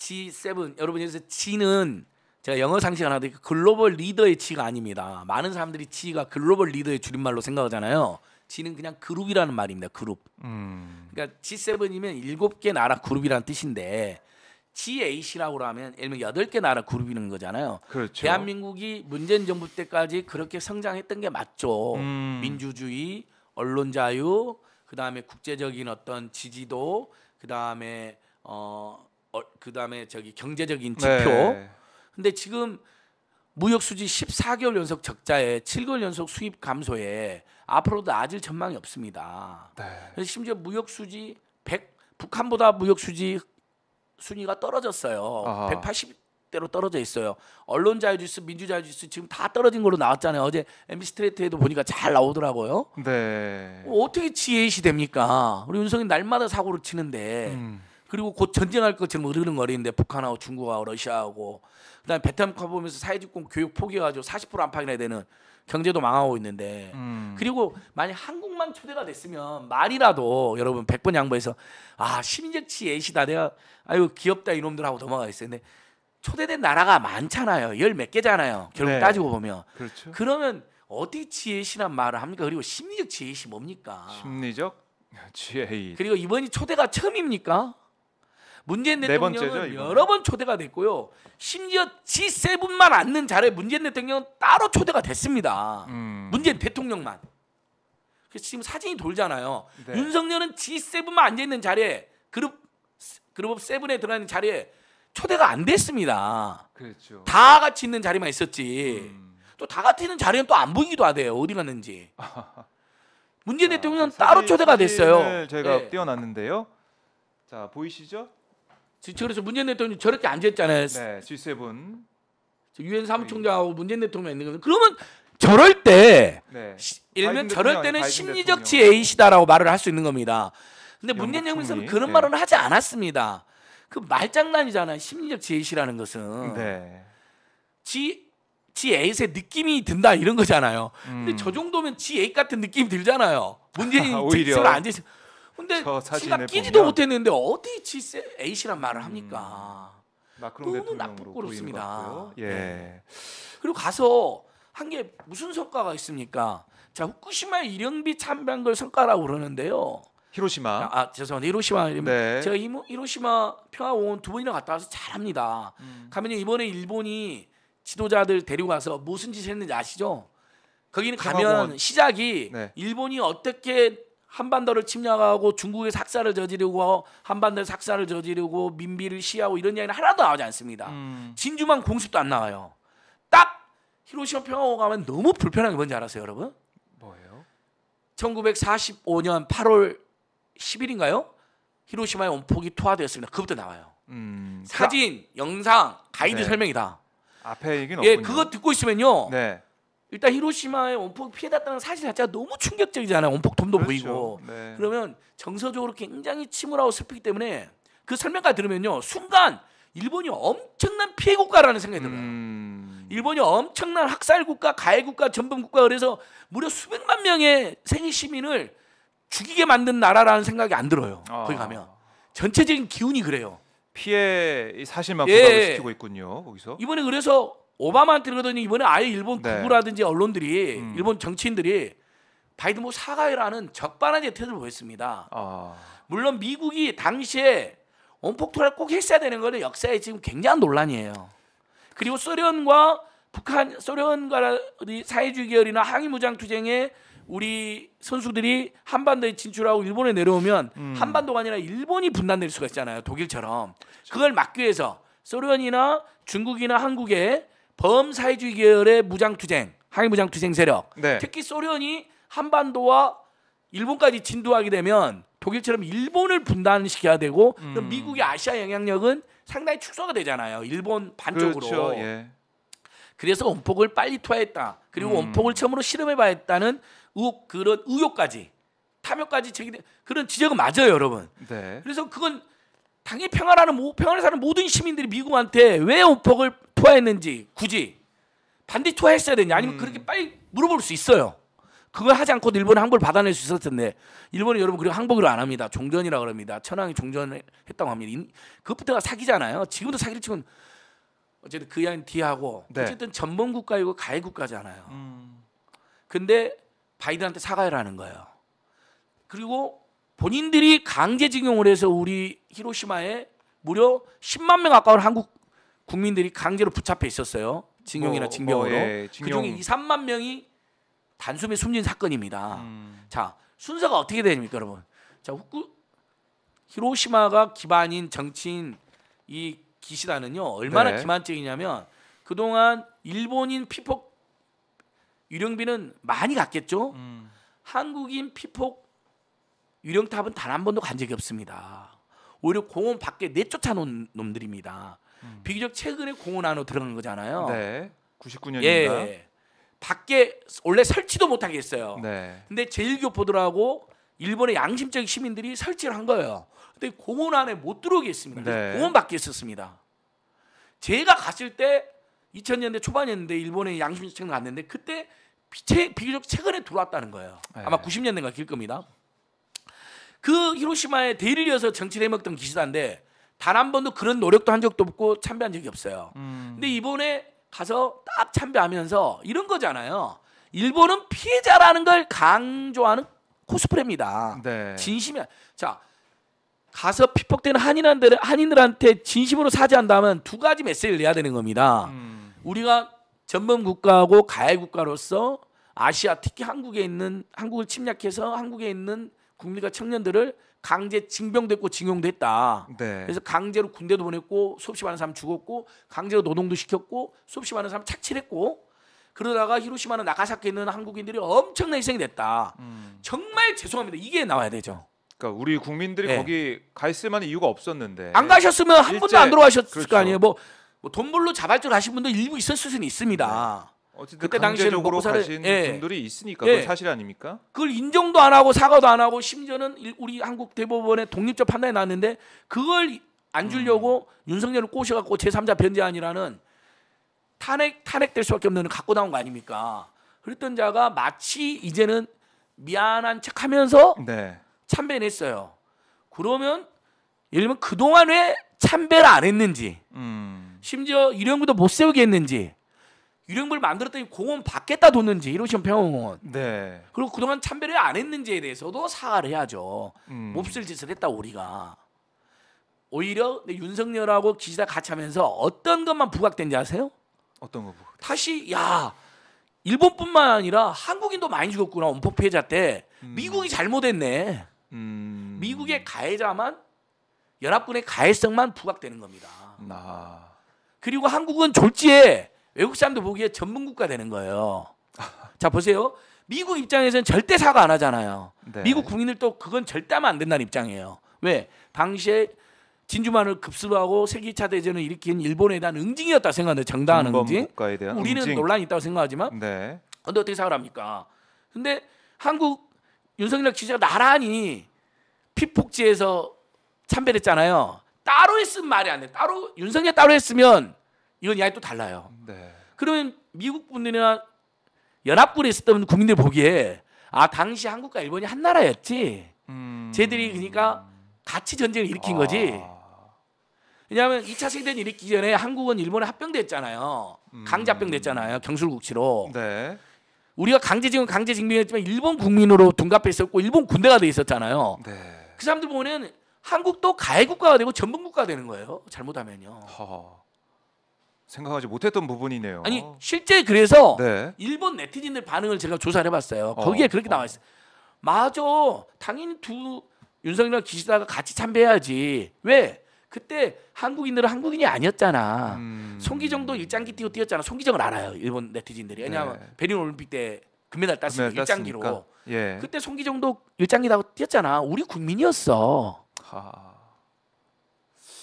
G7 여러분 여기서 G는 제가 영어 상식 하나 드릴게 글로벌 리더의 G가 아닙니다. 많은 사람들이 G가 글로벌 리더의 줄임말로 생각하잖아요. G는 그냥 그룹이라는 말입니다. 그룹. 음. 그러니까 G7이면 일곱 개 나라 그룹이라는 뜻인데 G8이라고 하면 예를 들면 여덟 개 나라 그룹이는 거잖아요. 그렇죠. 대한민국이 문재인 정부 때까지 그렇게 성장했던 게 맞죠. 음. 민주주의, 언론 자유, 그다음에 국제적인 어떤 지지도, 그다음에 어 어, 그다음에 저기 경제적인 네. 지표. 네. 근데 지금 무역 수지 14개월 연속 적자에 7개월 연속 수입 감소에 앞으로도 아을 전망이 없습니다. 네. 심지어 무역 수지 100 북한보다 무역 수지 순위가 떨어졌어요. 아하. 180대로 떨어져 있어요. 언론 자유지수, 민주 자유지수 지금 다 떨어진 걸로 나왔잖아요. 어제 MB 스트레이트에도 보니까 잘 나오더라고요. 네. 어떻게 지혜이 됩니까? 우리 윤석이 날마다 사고를 치는데. 음. 그리고 곧 전쟁할 것처럼 어르렁거리는데 북한하고 중국하고 러시아하고 그다음에 베트남 가보면서 사회적권 교육 포기해가지고 40% 안팎이나 되는 경제도 망하고 있는데 음. 그리고 만약 한국만 초대가 됐으면 말이라도 여러분 100번 양보해서 아 시민정치 예시다 내가 아유 귀엽다 이놈들하고 넘어가 있어요 근데 초대된 나라가 많잖아요 열 몇 개잖아요 결국 네. 따지고 보면 그렇죠. 그러면 어디 지혜시란 말을 합니까 그리고 심리적 지혜시 뭡니까 심리적 지혜 그리고 이번이 초대가 처음입니까 문재인 네 대통령은 네 여러 번 초대가 됐고요. 심지어 G7만 앉는 자리에 문재인 대통령은 따로 초대가 됐습니다. 음. 문재인 대통령만. 그래서 지금 사진이 돌잖아요. 네. 윤석열은 G7만 앉아 있는 자리에 그룹 그룹 세븐에 들어 가는 자리에 초대가 안 됐습니다. 그렇죠. 다 같이 있는 자리만 있었지. 음. 또다 같이 있는 자리는 또 안 보이기도 하대요. 어디 갔는지. 문재인 자, 대통령은 따로 초대가 됐어요. 제가 네. 띄워놨는데요. 자 보이시죠? 그래서 문재인 대통령이 저렇게 앉았잖아요. 네, G7. 유엔 사무총장하고 네. 문재인 대통령이 있는 거죠. 그러면 저럴 때 네. 시, 일면 저럴 때는 심리적 지혜이시다라고 말을 할 수 있는 겁니다. 근데 문재인 정부에서는 그런 네. 말은 하지 않았습니다. 그 말장난이잖아요. 심리적 지혜시라는 것은. 네. 지 지에잇의 느낌이 든다 이런 거잖아요. 음. 근데 저 정도면 지에잇 같은 느낌이 들잖아요. 문재인 오히려 안 되죠. 근데 지가 끼지도 못했는데 어디 질세 에이시란 말을 합니까? 음. 마크롱 너무 나쁘고그렇습니다 예. 네. 그리고 가서 한 게 무슨 성과가 있습니까? 자 후쿠시마 일영비 참배한 걸 성과라고 그러는데요. 히로시마. 아, 아 죄송합니다. 히로시마. 네. 제가 이모, 히로시마 평화공원 두 번이나 갔다 와서 잘합니다. 음. 가면 이번에 일본이 지도자들 데리고 가서 무슨 짓을 했는지 아시죠? 거기는 평화공원. 가면 시작이 네. 일본이 어떻게 한반도를 침략하고 중국의 삭사를 저지르고 한반도의삭사를 저지르고 민비를 시하고 이런 이야기는 하나도 나오지 않습니다. 음. 진주만 공습도 안 나와요. 딱 히로시마 평화호 가면 너무 불편한 게 뭔지 알았어요, 여러분? 뭐예요? 1945년 8월 10일인가요? 히로시마의 원폭이 투하되었습니다. 그부터 나와요. 음. 사진, 영상, 가이드 네. 설명이다. 앞에 얘기는 예, 없군요. 그거 듣고 있으면요. 네. 일단 히로시마에 원폭 피해갔다는 사실 자체가 너무 충격적이잖아요. 원폭 돔도 그렇죠. 보이고. 네. 그러면 정서적으로 굉장히 침울하고 슬프기 때문에 그 설명까지 들으면요. 순간 일본이 엄청난 피해 국가라는 생각이 들어요. 음. 일본이 엄청난 학살 국가, 가해 국가, 전범 국가 그래서 무려 수백만 명의 생일 시민을 죽이게 만든 나라라는 생각이 안 들어요. 아... 거기 가면 전체적인 기운이 그래요. 피해 사실만 부각시키고 예. 있군요. 거기서 이번에 그래서 오바마한테 그러더니 이번에 아예 일본 네. 구구라든지 네. 언론들이 음. 일본 정치인들이 바이든 뭐 사과해라는 적반하의 태도를 보였습니다. 아. 물론 미국이 당시에 원폭투를 꼭 했어야 되는 거는 역사에 지금 굉장한 논란이에요. 그리고 소련과 북한 소련과 사회주의 계열이나 항의 무장 투쟁에 우리 선수들이 한반도에 진출하고 일본에 내려오면 음. 한반도가 아니라 일본이 분단될 수가 있잖아요. 독일처럼 그렇죠. 그걸 막기 위해서 소련이나 중국이나 한국에 범사회주의 계열의 무장투쟁, 항해무장투쟁 세력, 네. 특히 소련이 한반도와 일본까지 진두하게 되면 독일처럼 일본을 분단시켜야 되고 음. 미국의 아시아 영향력은 상당히 축소가 되잖아요. 일본 반쪽으로. 그렇죠. 예. 그래서 원폭을 빨리 토하했다 그리고 음. 원폭을 처음으로 실험해봐야했다는 의혹, 그런 의혹까지 탐욕까지 제기된 그런 지적은 맞아요, 여러분. 네. 그래서 그건 당연히 평화라는 평화를 사는 모든 시민들이 미국한테 왜 원폭을 토했는지 굳이 반드시 토했어야 되냐 아니면 음. 그렇게 빨리 물어볼 수 있어요. 그걸 하지 않고도 일본은 항복을 받아낼 수 있었을 텐데 일본은 여러분 그리고 항복을 안 합니다. 종전이라 그럽니다. 천황이 종전했다고 합니다. 그것부터가 사기잖아요. 지금도 사기를 치면 어쨌든 그 양이 뒤하고 네. 어쨌든 전범 국가이고 가해 국가잖아요. 음. 근데 바이든한테 사과해라는 거예요. 그리고 본인들이 강제징용을 해서 우리 히로시마에 무려 10만 명 가까운 한국 국민들이 강제로 붙잡혀 있었어요. 징용이나 뭐, 징병으로. 뭐, 예, 징용. 그중에 2, 3만 명이 단숨에 숨진 사건입니다. 음. 자, 순서가 어떻게 되니까 여러분? 자, 후쿠 히로시마가 기반인 정치인 이 기시다는요. 얼마나 네. 기만적이냐면 그동안 일본인 피폭 유령비는 많이 갔겠죠. 음. 한국인 피폭 유령탑은 단 한 번도 간 적이 없습니다. 오히려 공원 밖에 내쫓아놓은 놈들입니다. 음. 비교적 최근에 공원 안으로 들어간 거잖아요. 네. 99년인가. 예, 예, 예. 밖에 원래 설치도 못 하게 했어요. 네. 근데 제일교포들하고 일본의 양심적인 시민들이 설치를 한 거예요. 근데 공원 안에 못 들어오게 했습니다. 네. 공원 밖에 있었습니다. 제가 갔을 때 2000년대 초반이었는데 일본의 양심적 책을 갔는데 그때 비, 비교적 최근에 들어왔다는 거예요. 네. 아마 90년대인가 길 겁니다. 그 히로시마에 대를 이어서 정치를 해먹던 기시다인데 단한 번도 그런 노력도 한 적도 없고 참배한 적이 없어요. 음. 근데 이번에 가서 딱 참배하면서 이런 거잖아요. 일본은 피해자라는 걸 강조하는 코스프레입니다. 네. 진심이야. 자, 가서 피폭되는 한인한들 한인들한테 진심으로 사죄한다면 두 가지 메시지를 내야 되는 겁니다. 음. 우리가 전범 국가하고 가해 국가로서 아시아 특히 한국에 있는 한국을 침략해서 한국에 있는 국민과 청년들을 강제 징병됐고 징용됐다 네. 그래서 강제로 군대도 보냈고 수없이 많은 사람 죽었고 강제로 노동도 시켰고 수없이 많은 사람 착취 했고 그러다가 히로시마는 나가사키에 있는 한국인들이 엄청난 희생이 됐다. 음. 정말 죄송합니다. 이게 나와야 되죠. 그러니까 우리 국민들이 네. 거기 가 있을 만한 이유가 없었는데 안 가셨으면 한 일제... 번도 안 들어가셨을 그렇죠. 거 아니에요. 뭐, 뭐 돈벌로 자발적으로 하신 분도 일부 있었을 수는 있습니다. 네. 그때 당시에는 뭐 사신 예. 분들이 있으니까 예. 그 사실 아닙니까? 그걸 인정도 안 하고 사과도 안 하고 심지어는 우리 한국 대법원의 독립적 판단이 났는데 그걸 안 주려고 음. 윤석열을 꼬셔갖고 제3자 변제안이라는 탄핵 탄핵될 수밖에 없는 갖고 나온 거 아닙니까? 그랬던 자가 마치 이제는 미안한 척하면서 네. 참배했어요 그러면 예를 들면 그동안 왜 참배를 안 했는지 음. 심지어 이런 것도못 세우게 했는지 유령부를 만들었더니 공원 받겠다 뒀는지 히로시마 평원 네. 그리고 그동안 참배를 안 했는지에 대해서도 사과를 해야죠. 음. 몹쓸 짓을 했다 우리가. 오히려 윤석열하고 기자 같이 하면서 어떤 것만 부각된지 아세요? 어떤 거 부각? 다시 야 일본뿐만 아니라 한국인도 많이 죽었구나 원폭 피해자 때 음. 미국이 잘못했네. 음. 미국의 가해자만 연합군의 가해성만 부각되는 겁니다. 아. 그리고 한국은 졸지에 외국 사람도 보기에 전문국가 되는 거예요. 자 보세요. 미국 입장에서는 절대 사과 안 하잖아요. 네. 미국 국민들 또 그건 절대 하면 안 된다는 입장이에요. 왜? 당시에 진주만을 급습하고 세계차 대전을 일으킨 일본에 대한 응징이었다 생각하는데 정당한 응징. 우리는 응징. 논란이 있다고 생각하지만 네. 근데 어떻게 사과를 합니까? 근데 한국 윤석열 기자가 나란히 피폭지에서 참배했잖아요. 따로 했으면 말이 안 돼. 따로 윤석열 따로 했으면 이건 이야기 또 달라요. 네. 그러면 미국 분들이나 연합군에 있었던 국민들 보기에 아 당시 한국과 일본이 한 나라였지. 음. 쟤들이 그러니까 같이 전쟁을 일으킨 아... 거지. 왜냐하면 2차 세계대전 일으키기 전에 한국은 일본에 합병됐잖아요. 음... 강제합병됐잖아요. 경술국치로. 네. 우리가 강제징용 강제징병었지만 일본 국민으로 둔갑해 있었고 일본 군대가 돼 있었잖아요. 네. 그 사람들 보면 한국도 가해국가가 되고 전범국가가 되는 거예요. 잘못하면요. 허허. 생각하지 못했던 부분이네요. 아니 실제 그래서 네. 일본 네티즌들 반응을 제가 조사를 해봤어요. 어. 거기에 어, 그렇게 어. 나와 있어요. 맞아, 당연히 두윤석열 기시다가 같이 참배해야지. 왜? 그때 한국인들은 한국인이 아니었잖아. 음... 송기정도 일장기 뛰고 뛰었잖아. 송기정을 알아요. 일본 네티즌들이. 왜냐하면 네. 베링 올림픽 때 금메달 땄으니까 일장기로. 예. 그때 송기정도 일장기라고 뛰었잖아. 우리 국민이었어. 하...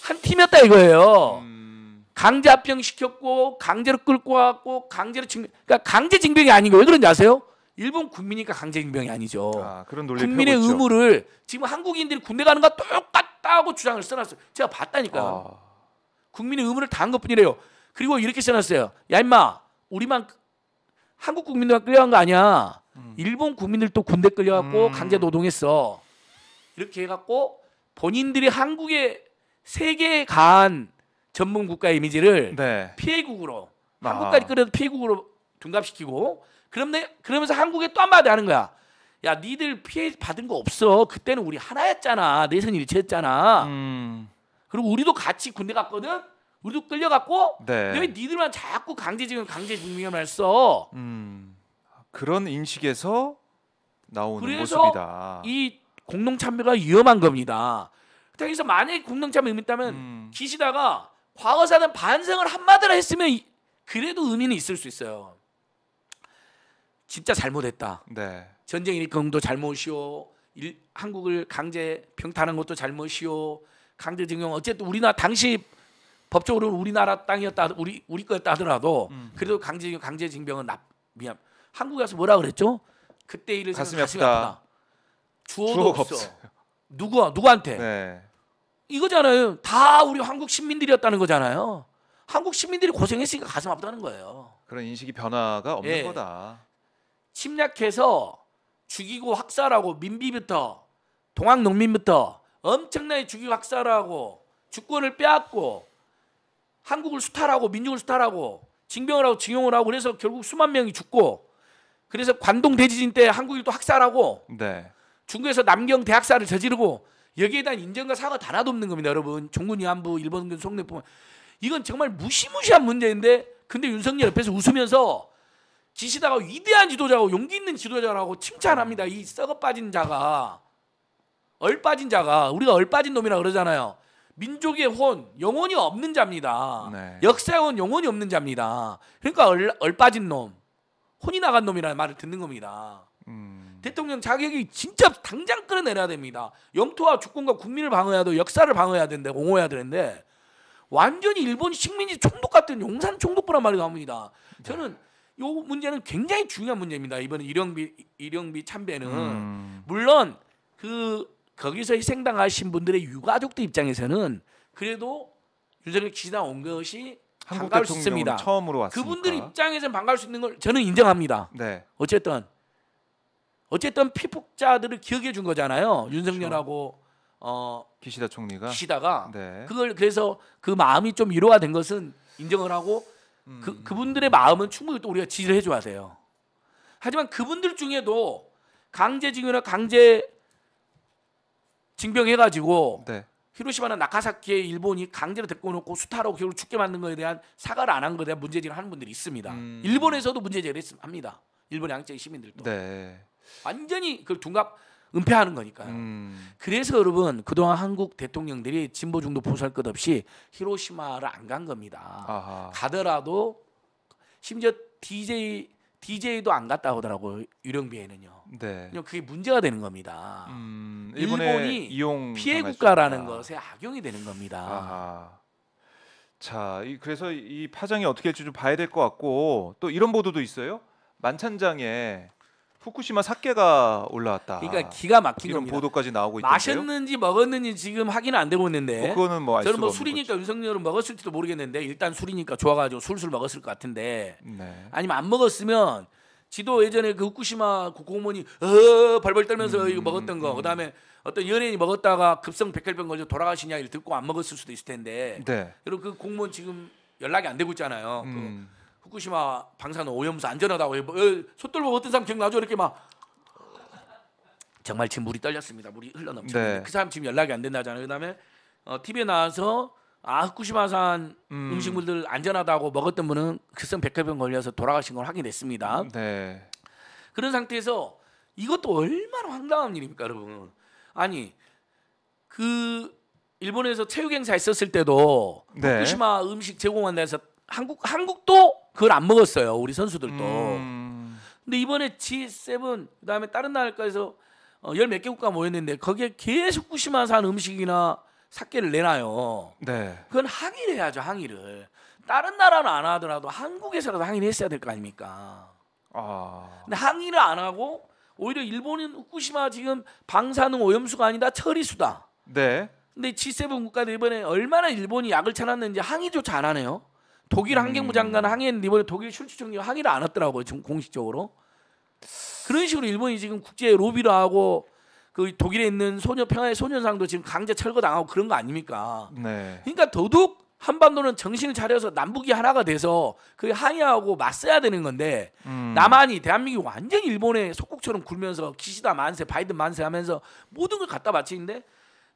한 팀이었다 이거예요. 음... 강제 합병시켰고 강제로 끌고 왔고 강제로 징 그러니까 강제 징병이 아닌 거왜 그런지 아세요? 일본 국민이니까 강제 징병이 아니죠. 아, 그런 논리 국민의 펴고 죠 의무를 지금 한국인들이 군대 가는 거 똑같다고 주장을 써놨어요. 제가 봤다니까 아. 국민의 의무를 다 한 것뿐이래요. 그리고 이렇게 써놨어요. 야 임마 우리만 한국 국민들만 끌려간 거 아니야. 음. 일본 국민들도 군대 끌려갔고 음. 강제 노동했어. 이렇게 해갖고 본인들이 한국에 세계에 간 전문 국가 이미지를 네. 피해국으로 아. 한국까지 끌어서 피해국으로 둔갑시키고 그런데 그러면서 한국에 또 한마디 하는 거야. 야 니들 피해 받은 거 없어. 그때는 우리 하나였잖아. 내선 일체였잖아. 음. 그리고 우리도 같이 군대 갔거든. 우리도 끌려갔고 네. 왜 니들만 자꾸 강제 징용 강제 징용을 했어. 음. 그런 인식에서 나오는 그래서 모습이다. 이 공동참배가 위험한 겁니다. 그래서 만약에 공동참배 의미 있다면 음. 기시다가 과거사는 반성을 한마디로 했으면 그래도 의미는 있을 수 있어요. 진짜 잘못했다. 네. 전쟁 일으킨도 잘못이요. 일, 한국을 강제 평탄한 것도 잘못이요. 강제징용 어쨌든 우리나라 당시 법적으로 우리나라 땅이었다 우리 우리 거였다 하더라도 음. 그래도 강제징용 강제징병은 나 미안 한국에 가서 뭐라 그랬죠? 그때 일을 가슴이 아프다. 주어도, 주어도 없어. 없어요. 누구 누구한테? 네. 이거잖아요. 다 우리 한국 시민들이었다는 거잖아요. 한국 시민들이 고생했으니까 가슴 아프다는 거예요. 그런 인식이 변화가 없는 예. 거다. 침략해서 죽이고 학살하고 민비부터 동학 농민부터 엄청나게 죽이고 학살하고 주권을 빼앗고 한국을 수탈하고 민중을 수탈하고 징병을 하고 징용을 하고 그래서 결국 수만 명이 죽고 그래서 관동 대지진 때 한국인도 학살하고 네. 중국에서 남경 대학살을 저지르고 여기에 대한 인정과 사과 다 하나도 는 겁니다, 여러분. 종군 위안부 일본 군 속내 보 이건 정말 무시무시한 문제인데 근데 윤석열 옆에서 웃으면서 지시다가 위대한 지도자고 용기 있는 지도자라고 칭찬합니다. 이 썩어 빠진 자가 얼 빠진 자가 우리가 얼 빠진 놈이라 그러잖아요. 민족의 혼 영혼이 없는 자입니다. 네. 역사의 혼 영혼이 없는 자입니다. 그러니까 얼, 얼 빠진 놈 혼이 나간 놈이라는 말을 듣는 겁니다. 음. 대통령 자격이 진짜 당장 끌어내려야 됩니다. 영토와 주권과 국민을 방어해야 되 역사를 방어해야 되는데 옹호해야 되는데 완전히 일본 식민지 총독 같은 용산 총독부란 말이 나옵니다. 저는 이 문제는 굉장히 중요한 문제입니다. 이번 일영비 일영비 참배는 음. 물론 그 거기서 희생당하신 분들의 유가족들 입장에서는 그래도 윤석열 지지온 것이 반가울 수 있습니다. 처음으로 왔으니까. 그분들 입장에서는 반가울 수 있는 걸 저는 인정합니다. 네. 어쨌든 어쨌든 피폭자들을 기억해 준 거잖아요. 윤석열하고 그렇죠. 어 기시다 총리가 기시다가 네. 그걸 그래서 그 마음이 좀 위로가 된 것은 인정을 하고 음. 그 그분들의 마음은 충분히 또 우리가 지지를 해줘야 돼요. 하지만 그분들 중에도 강제징용이나 강제 징병해가지고 네. 히로시마나 나카사키에 일본이 강제로 데리고 놓고 수탈하고 결국 죽게 만든 거에 대한 사과를 안 한 거에 대한 문제제기를 하는 분들이 있습니다. 음. 일본에서도 문제제기를 했습니다. 일본 양적 시민들도. 네. 완전히 그걸 둔갑 은폐하는 거니까요. 음. 그래서 여러분 그동안 한국 대통령들이 진보 중도 보수할 것 없이 히로시마를 안 간 겁니다. 아하. 가더라도 심지어 DJ DJ도 안 갔다 오더라고요. 유령비에는요. 네. 그게 문제가 되는 겁니다. 음, 일본이 이용 피해 국가라는 것에 악용이 되는 겁니다. 아하. 자, 이, 그래서 이 파장이 어떻게 될지 좀 봐야 될 것 같고 또 이런 보도도 있어요. 만찬장에 후쿠시마 사케가 올라왔다. 그러니까 기가 막힌 이런 겁니다. 보도까지 나오고 있던요 마셨는지 먹었는지 지금 확인은 안 되고 있는데. 뭐 그거는 뭐 저는 뭐 술이니까 거죠. 윤석열은 먹었을지도 모르겠는데 일단 술이니까 좋아가지고 술술 먹었을 것 같은데. 네. 아니면 안 먹었으면 지도 예전에 그 후쿠시마 국공무원이 어 벌벌 떨면서 음, 이거 먹었던 거. 음. 음. 그다음에 어떤 연예인이 먹었다가 급성 백혈병 걸려 돌아가시냐 이를 듣고 안 먹었을 수도 있을 텐데. 네. 그리고 그 공무원 지금 연락이 안 되고 있잖아요. 그 음. 그 후쿠시마 방사능 오염수 안전하다고 해. 솥돌보 어떤 사람 기억나죠? 이렇게 막 정말 지금 물이 떨렸습니다. 물이 흘러넘쳐. 네. 그 사람 지금 연락이 안 된다잖아요. 그다음에 어, TV에 나와서 아 후쿠시마산 음. 식물들 안전하다고 먹었던 분은 급성 백혈병 걸려서 돌아가신 걸확인했습니다 네. 그런 상태에서 이것도 얼마나 황당한 일입니까, 여러분? 아니 그 일본에서 체육 행사 있었을 때도 네. 후쿠시마 음식 제공한다 해서 한국 한국도 그걸 안 먹었어요. 우리 선수들도. 음. 근데 이번에 G7 그다음에 다른 나라에서 어, 열몇 개국가 모였는데 거기에 계속 후쿠시마산 음식이나 사케를 내놔요. 네. 그건 항의를 해야죠. 항의를. 다른 나라는 안 하더라도 한국에서라도 항의를 했어야 될 거 아닙니까? 아. 근데 항의를 안 하고 오히려 일본인 후쿠시마 지금 방사능 오염수가 아니다 처리수다. 네. 근데 G7 국가들 이번에 얼마나 일본이 약을 찾았는지 항의조차 안 하네요. 독일 환경부 음. 장관은 항의했는데 이번에 독일 슐츠 총리 항의를 안 했더라고요. 공식적으로. 그런 식으로 일본이 지금 국제 로비를 하고 그 독일에 있는 소녀 평화의 소년상도 지금 강제 철거당하고 그런 거 아닙니까? 네. 그러니까 더더욱 한반도는 정신을 차려서 남북이 하나가 돼서 그 항의하고 맞서야 되는 건데 음. 남한이 대한민국이 완전히 일본의 속국처럼 굴면서 기시다 만세 바이든 만세 하면서 모든 걸 갖다 바치는데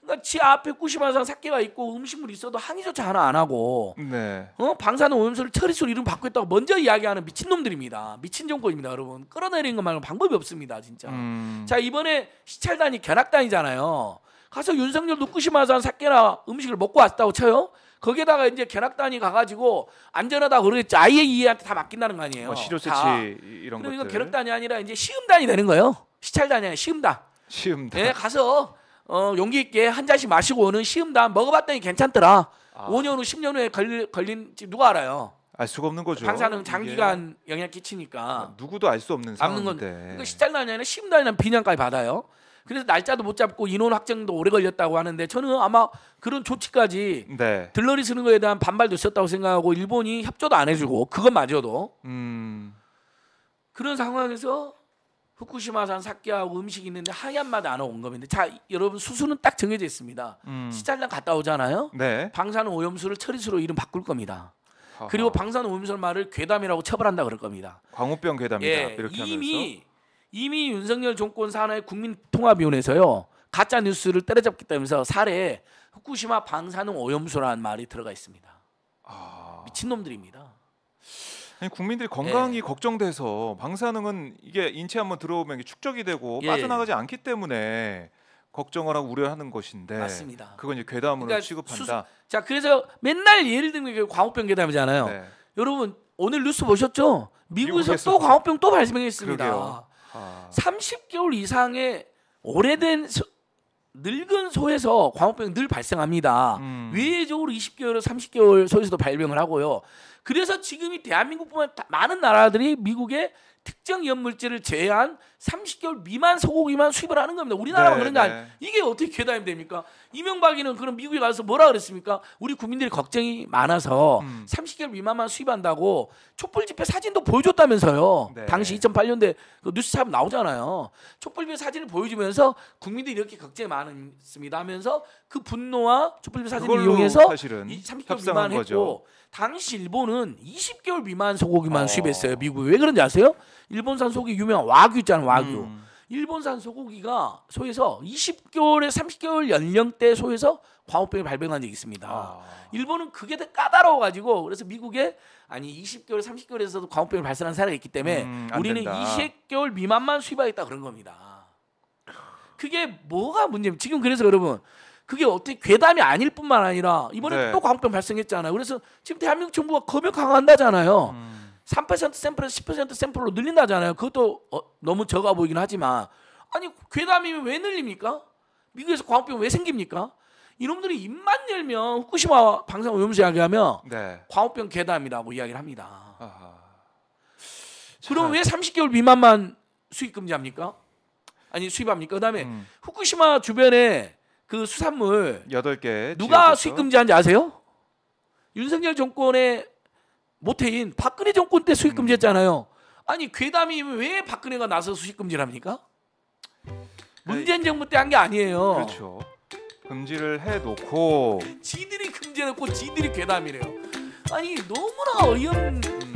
그러니까 지 앞에 꾸시마산 사계가 있고 음식물 있어도 항의조차 하나 안 하고 네. 어? 방사능 오염수를 처리수로 이름 바꾸겠다고 먼저 이야기하는 미친놈들입니다. 미친 정권입니다, 여러분. 끌어내리는 것 말고 방법이 없습니다, 진짜. 음. 자 이번에 시찰단이 견학단이잖아요. 가서 윤석열도 꾸시마산 사계나 음식을 먹고 왔다고 쳐요. 거기에다가 이제 견학단이 가가지고 안전하다 그러겠지 아예 이해한테 다 맡긴다는 거 아니에요. 어, 시료 채취 이런 것그러니 견학단이 아니라 이제 시음단이 되는 거예요. 시찰단이 아니라 시음단. 시음단. 예, 가서 어, 용기 있게 한 잔씩 마시고 오는 시음담 먹어봤더니 괜찮더라. 아. 5년 후 10년 후에 걸리, 걸린지 누가 알아요? 알 수가 없는 거죠. 항산은 장기간 이게... 영향 끼치니까 아, 누구도 알 수 없는 상황인데. 시작나냐는 시음단이라는 비난까지 받아요. 그래서 날짜도 못 잡고 인원 확정도 오래 걸렸다고 하는데 저는 아마 그런 조치까지 네. 들러리 쓰는 거에 대한 반발도 있었다고 생각하고 일본이 협조도 안 해주고 그것마저도 음. 그런 상황에서 후쿠시마산 삭키하고 음식 있는데 하얀 맛안 오는 겁니다자 여러분 수수는 딱 정해져 있습니다. 음. 시찰단 갔다 오잖아요. 네. 방사능 오염수를 처리수로 이름 바꿀 겁니다. 허허. 그리고 방사능 오염수 말을 괴담이라고 처벌한다 그럴 겁니다. 광우병 괴담이다 예, 이렇게 이미 하면서. 이미 윤석열 정권 산하의 국민통합위원회에서요 가짜 뉴스를 때려잡겠다면서 사례에 후쿠시마 방사능 오염수라는 말이 들어가 있습니다. 아... 미친 놈들입니다. 아니, 국민들이 예. 건강이 예. 걱정돼서 방사능은 이게 인체 한번 들어오면 축적이 되고 예, 예. 빠져나가지 않기 때문에 걱정을 하고 우려하는 것인데 맞습니다. 그건 이제 괴담으로 그러니까 취급한다. 수자 그래서 맨날 예를 들면 광우병 괴담이잖아요. 네. 여러분 오늘 뉴스 보셨죠? 미국에서 미국에서... 또 광우병 또 발생했습니다. 아... 30개월 이상의 오래된 소, 늙은 소에서 광우병 늘 발생합니다. 음... 외적으로 20개월, 30개월 소에서도 발병을 하고요. 그래서 지금 이 대한민국뿐만 많은 나라들이 미국의 특정 연물질을 제외한 30개월 미만 소고기만 수입을 하는 겁니다. 우리나라만 네, 그런 게 아니에요. 네. 이게 어떻게 괴담이 됩니까? 이명박이는 그럼 미국에 가서 뭐라 그랬습니까? 우리 국민들이 걱정이 많아서 음. 30개월 미만만 수입한다고 촛불 집회 사진도 보여줬다면서요. 네. 당시 2008년대 그 뉴스탑 나오잖아요. 촛불 집회 사진을 보여주면서 국민들이 이렇게 걱정이 많습니다 하면서 그 분노와 촛불 집회 사진을 이용해서 이 30개월 미만 했고 당시 일본은 20개월 미만 소고기만 어. 수입했어요. 미국이 왜 그런지 아세요? 일본산 소고기 유명한 와규 있잖아요. 와규. 음. 일본산 소고기가 소에서 20개월에 30개월 연령대 소에서 광우병이 발병한 적이 있습니다. 아. 일본은 그게 더 까다로워가지고 그래서 미국에 아니 20개월, 30개월에서도 광우병이 발생한 사례가 있기 때문에 음, 우리는 된다. 20개월 미만만 수입하겠다 그런 겁니다. 그게 뭐가 문제입니까? 지금 그래서 여러분 그게 어떻게 괴담이 아닐 뿐만 아니라 이번에 네. 또 광우병 발생했잖아요. 그래서 지금 대한민국 정부가 검역 강화한다잖아요. 음. 3% 샘플에서 10% 샘플로 늘린다잖아요. 그것도 어, 너무 적어 보이긴 하지만 아니 괴담이면 왜 늘립니까? 미국에서 광우병 왜 생깁니까? 이놈들이 입만 열면 후쿠시마 방사 오염수 이야기하면 네. 광우병 괴담이라고 뭐 이야기를 합니다. 아하. 그럼 왜 30개월 미만만 수입 금지합니까? 아니 수입합니까? 그다음에 음. 후쿠시마 주변에 그 수산물 여덟 개 누가 수입 금지한지 아세요? 윤석열 정권의 모태인 박근혜 정권 때 수익 금지했잖아요. 음. 아니 괴담이 왜 박근혜가 나서 수익 금지 합니까? 문재인 정부 때 한 게 아니에요. 그렇죠. 금지를 해놓고 지들이 금지해놓고 지들이 괴담이래요. 아니 너무나 어이없는